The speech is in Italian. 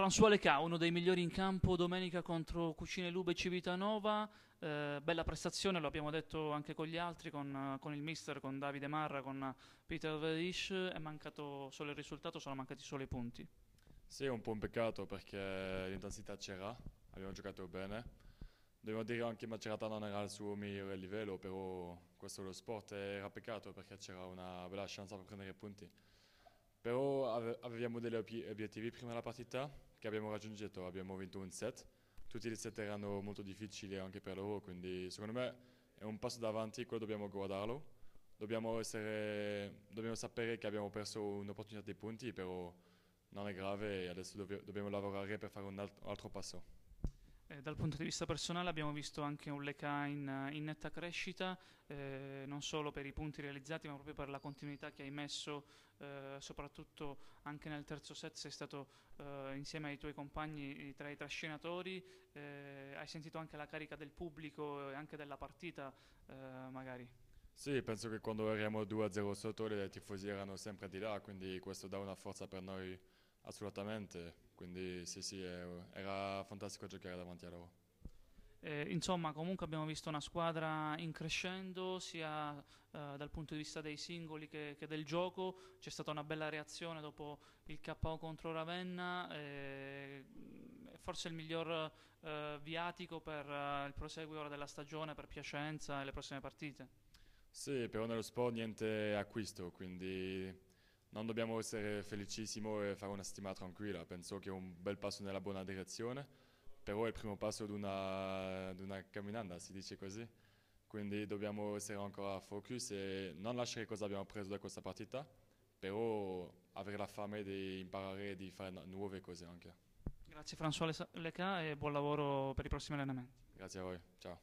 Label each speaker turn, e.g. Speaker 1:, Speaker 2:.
Speaker 1: François Leca, uno dei migliori in campo domenica contro Cucine Lube e Civitanova, eh, bella prestazione, lo abbiamo detto anche con gli altri, con, con il mister, con Davide Marra, con Peter Verish, è mancato solo il risultato, sono mancati solo i punti.
Speaker 2: Sì, è un po' un peccato perché l'intensità c'era, abbiamo giocato bene. Devo dire anche che Macerata non era al suo migliore livello, però questo è lo sport era peccato perché c'era una bella chance per prendere punti. Però avevamo degli obiettivi prima della partita, che abbiamo raggiunto, abbiamo vinto un set, tutti i set erano molto difficili anche per loro, quindi secondo me è un passo davanti, quello dobbiamo guardarlo, dobbiamo, essere, dobbiamo sapere che abbiamo perso un'opportunità di punti, però non è grave e adesso dobbiamo lavorare per fare un altro passo.
Speaker 1: Eh, dal punto di vista personale abbiamo visto anche un Leca in, eh, in netta crescita, eh, non solo per i punti realizzati ma proprio per la continuità che hai messo, eh, soprattutto anche nel terzo set sei stato eh, insieme ai tuoi compagni tra i trascinatori, eh, hai sentito anche la carica del pubblico e anche della partita magari.
Speaker 2: Sì, penso che quando eravamo 2-0 sotto le tifosi erano sempre di là, quindi questo dà una forza per noi assolutamente. Quindi sì, sì, era fantastico giocare davanti a loro.
Speaker 1: Eh, insomma, comunque abbiamo visto una squadra in crescendo sia eh, dal punto di vista dei singoli che, che, del gioco. C'è stata una bella reazione dopo il KO contro Ravenna, eh, forse il miglior eh, viatico per eh, il proseguo della stagione per Piacenza e le prossime partite.
Speaker 2: Sì, però nello sport niente acquisto, quindi non dobbiamo essere felicissimi e fare una settimana tranquilla, penso che è un bel passo nella buona direzione, però è il primo passo di una, di una camminata, si dice così, quindi dobbiamo essere ancora focus e non lasciare cosa abbiamo preso da questa partita, però avere la fame di imparare e di fare nuove cose anche.
Speaker 1: Grazie François Leca e buon lavoro per i prossimi allenamenti.
Speaker 2: Grazie a voi, ciao.